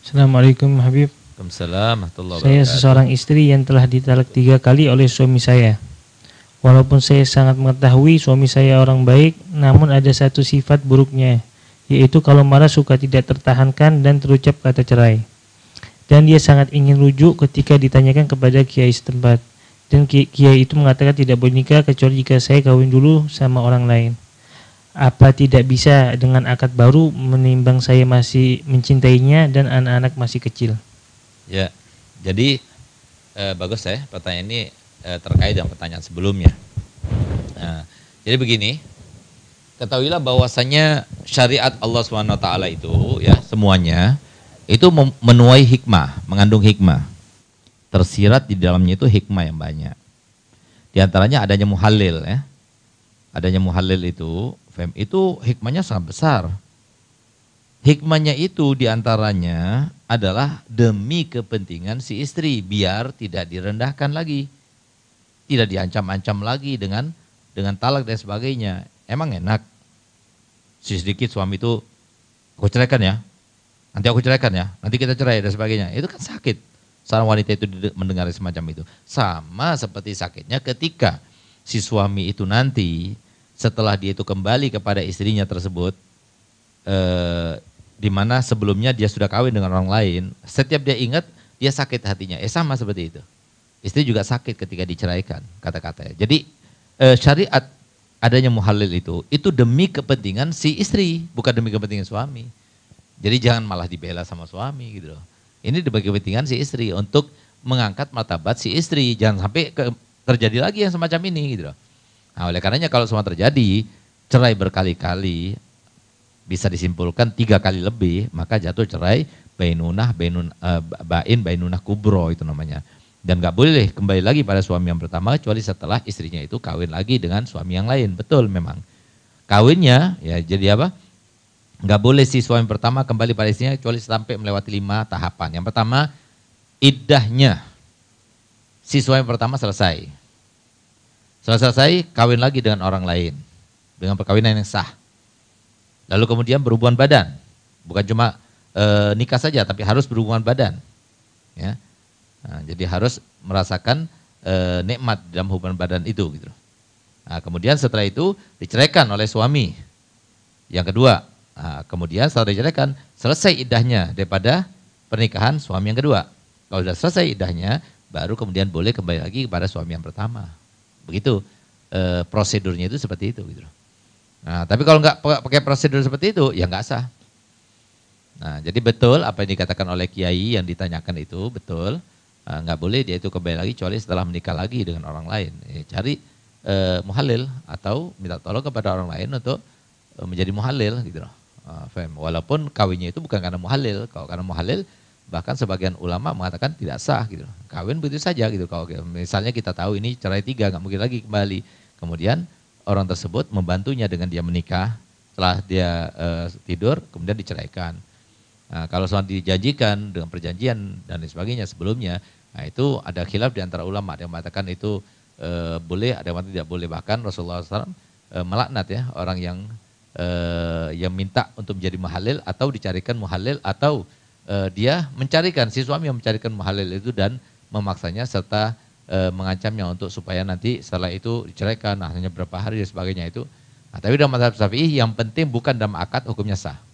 Assalamualaikum Habib. Waalaikumsalam. Saya seseorang istri yang telah ditalak tiga kali oleh suami saya. Walaupun saya sangat mengetahui suami saya orang baik, namun ada satu sifat buruknya, yaitu kalau marah suka tidak tertahankan dan terucap kata cerai. Dan dia sangat ingin rujuk ketika ditanyakan kepada kiai setempat. Dan kiai itu mengatakan tidak boleh nikah kecuali jika saya kawin dulu sama orang lain. Apa tidak bisa dengan akad baru menimbang saya masih mencintainya dan anak-anak masih kecil? Ya, jadi eh, bagus ya pertanyaan ini eh, terkait dengan pertanyaan sebelumnya. Nah, jadi begini, ketahuilah bahwasanya syariat Allah swt itu ya semuanya itu menuai hikmah, mengandung hikmah. Tersirat di dalamnya itu hikmah yang banyak. Di antaranya adanya muhalil ya. Adanya muhalil itu FM itu hikmahnya sangat besar. Hikmahnya itu diantaranya adalah demi kepentingan si istri biar tidak direndahkan lagi. Tidak diancam-ancam lagi dengan dengan talak dan sebagainya. Emang enak. Si sedikit suami itu aku ceraikan ya. Nanti aku ceraikan ya. Nanti kita cerai dan sebagainya. Itu kan sakit. Seorang wanita itu mendengar semacam itu. Sama seperti sakitnya ketika si suami itu nanti setelah dia itu kembali kepada istrinya tersebut, eh, di mana sebelumnya dia sudah kawin dengan orang lain, setiap dia ingat dia sakit hatinya. Eh sama seperti itu. Istri juga sakit ketika diceraikan kata-katanya. Jadi eh, syariat adanya muhalil itu, itu demi kepentingan si istri, bukan demi kepentingan suami. Jadi jangan malah dibela sama suami gitu loh. Ini demi kepentingan si istri untuk mengangkat martabat si istri. Jangan sampai ke, terjadi lagi yang semacam ini gitu loh. Nah, oleh karenanya kalau semua terjadi cerai berkali-kali bisa disimpulkan tiga kali lebih maka jatuh cerai bainunah bainun uh, bain bainunah kubro itu namanya dan nggak boleh kembali lagi pada suami yang pertama kecuali setelah istrinya itu kawin lagi dengan suami yang lain betul memang kawinnya ya jadi apa nggak boleh si suami pertama kembali pada istrinya kecuali sampai melewati lima tahapan yang pertama idahnya si suami pertama selesai setelah selesai, kawin lagi dengan orang lain. Dengan perkawinan yang sah. Lalu kemudian berhubungan badan. Bukan cuma e, nikah saja, tapi harus berhubungan badan. Ya. Nah, jadi harus merasakan e, nikmat dalam hubungan badan itu. Gitu. Nah, kemudian setelah itu diceraikan oleh suami. Yang kedua, nah, kemudian setelah diceraikan selesai idahnya daripada pernikahan suami yang kedua. Kalau sudah selesai idahnya, baru kemudian boleh kembali lagi kepada suami yang pertama. Begitu e, prosedurnya itu seperti itu gitu. Nah, tapi kalau nggak pakai prosedur seperti itu ya nggak sah. Nah, jadi betul apa yang dikatakan oleh kiai yang ditanyakan itu betul eh, nggak e, boleh dia itu kembali lagi kecuali setelah menikah lagi dengan orang lain. E, cari e, muhalil atau minta tolong kepada orang lain untuk menjadi muhalil gitu loh. Ah, Walaupun kawinnya itu bukan karena muhalil, kalau karena muhalil bahkan sebagian ulama mengatakan tidak sah gitu kawin begitu saja gitu kalau misalnya kita tahu ini cerai tiga nggak mungkin lagi kembali kemudian orang tersebut membantunya dengan dia menikah setelah dia e, tidur kemudian diceraikan nah, kalau soal dijanjikan dengan perjanjian dan sebagainya sebelumnya nah itu ada khilaf di antara ulama yang mengatakan itu e, boleh ada yang tidak boleh bahkan Rasulullah SAW e, eh, melaknat ya orang yang e, yang minta untuk menjadi muhalil atau dicarikan muhalil atau uh, dia mencarikan si suami yang mencarikan muhalil itu dan memaksanya serta e, mengancamnya untuk supaya nanti setelah itu diceraikan nah, hanya berapa hari dan sebagainya itu. Nah, tapi dalam mazhab Syafi'i yang penting bukan dalam akad hukumnya sah.